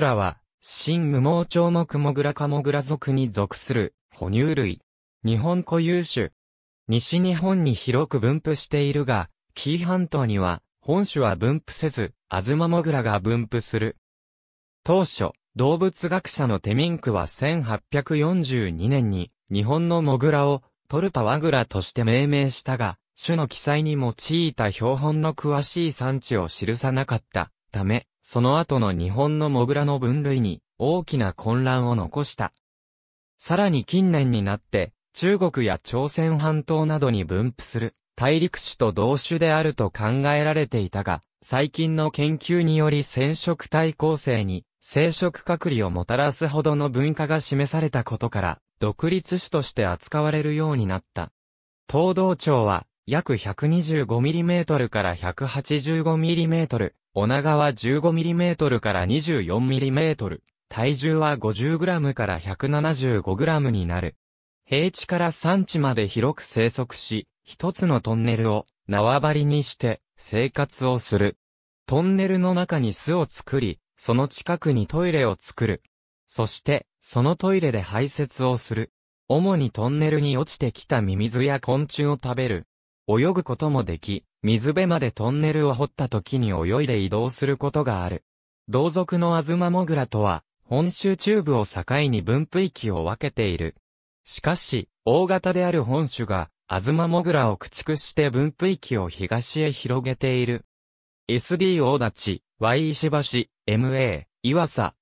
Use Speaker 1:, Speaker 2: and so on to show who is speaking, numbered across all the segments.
Speaker 1: ラは、新無毛鳥目モグラカモグラ族に属する、哺乳類。日本固有種。西日本に広く分布しているが、紀伊半島には、本種は分布せず、アズマモグラが分布する。当初、動物学者のテミンクは1842年に、日本のモグラを、トルパワグラとして命名したが、種の記載に用いた標本の詳しい産地を記さなかったため、その後の日本のモグラの分類に大きな混乱を残した。さらに近年になって、中国や朝鮮半島などに分布する大陸種と同種であると考えられていたが、最近の研究により染色体構成に生殖隔離をもたらすほどの文化が示されたことから、独立種として扱われるようになった。東道町は、約 125mm から 185mm 女川1 5トルから2 4トル。体重は5 0ムから1 7 5ムになる。平地から山地まで広く生息し、一つのトンネルを縄張りにして生活をする。トンネルの中に巣を作り、その近くにトイレを作る。そして、そのトイレで排泄をする。主にトンネルに落ちてきたミミズや昆虫を食べる。泳ぐこともでき、水辺までトンネルを掘った時に泳いで移動することがある。同族のアズマモグラとは、本州中部を境に分布域を分けている。しかし、大型である本州が、アズマモグラを駆逐して分布域を東へ広げている。SD 大立ち、Y 石橋、MA、岩佐、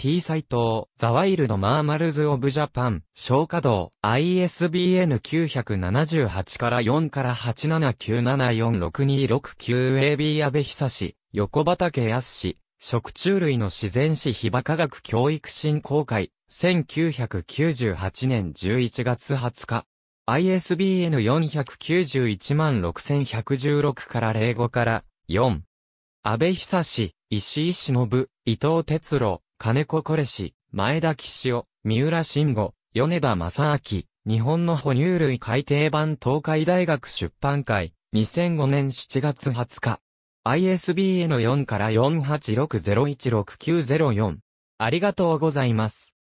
Speaker 1: T サイト、ザワイルドマーマルズオブジャパン、小稼働、ISBN 978から4から879746269 AB 安部久志、横畑康食虫類の自然史被爆科学教育振興会、1998年11月20日。ISBN 491611616から05から4。安倍久志、石井忍、伊藤哲郎、金子コレシ、前田岸夫、三浦慎吾、米田正明、日本の哺乳類改訂版東海大学出版会、2005年7月20日。ISBN4 から486016904。ありがとうございます。